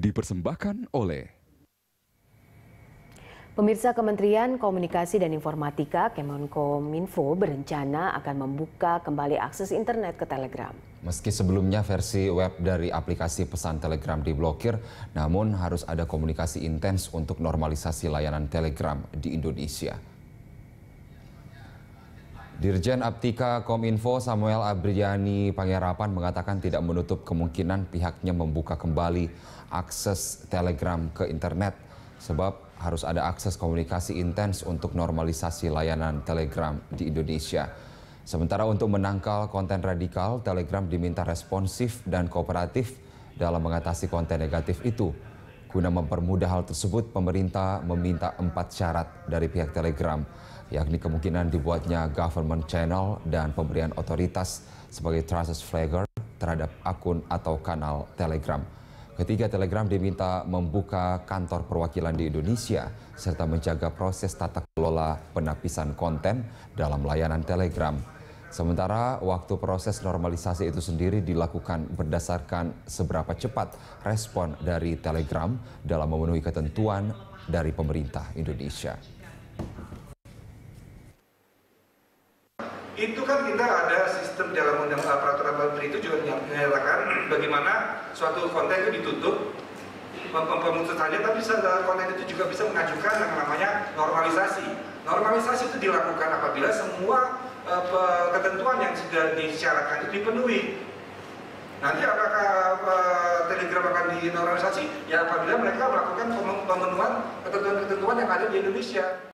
dipersembahkan oleh Pemirsa Kementerian Komunikasi dan Informatika Kemenkominfo berencana akan membuka kembali akses internet ke Telegram. Meski sebelumnya versi web dari aplikasi pesan Telegram diblokir, namun harus ada komunikasi intens untuk normalisasi layanan Telegram di Indonesia. Dirjen Aptika Kominfo Samuel Abriani Pangerapan mengatakan tidak menutup kemungkinan pihaknya membuka kembali akses telegram ke internet sebab harus ada akses komunikasi intens untuk normalisasi layanan telegram di Indonesia. Sementara untuk menangkal konten radikal, telegram diminta responsif dan kooperatif dalam mengatasi konten negatif itu. Guna mempermudah hal tersebut, pemerintah meminta empat syarat dari pihak Telegram, yakni kemungkinan dibuatnya government channel dan pemberian otoritas sebagai trusted flagger terhadap akun atau kanal Telegram. Ketiga, Telegram diminta membuka kantor perwakilan di Indonesia serta menjaga proses tata kelola penapisan konten dalam layanan Telegram. Sementara waktu proses normalisasi itu sendiri dilakukan berdasarkan seberapa cepat respon dari Telegram dalam memenuhi ketentuan dari pemerintah Indonesia. Itu kan kita ada sistem dalam undang peraturan menteri itu juga menyatakan bagaimana suatu konten itu ditutup pemutusannya tapi konten itu juga bisa mengajukan yang namanya normalisasi normalisasi itu dilakukan apabila semua e, ketentuan yang sudah disyaratkan itu dipenuhi nanti apakah e, telegram akan dinormalisasi ya apabila mereka melakukan pemenuhan ketentuan-ketentuan yang ada di Indonesia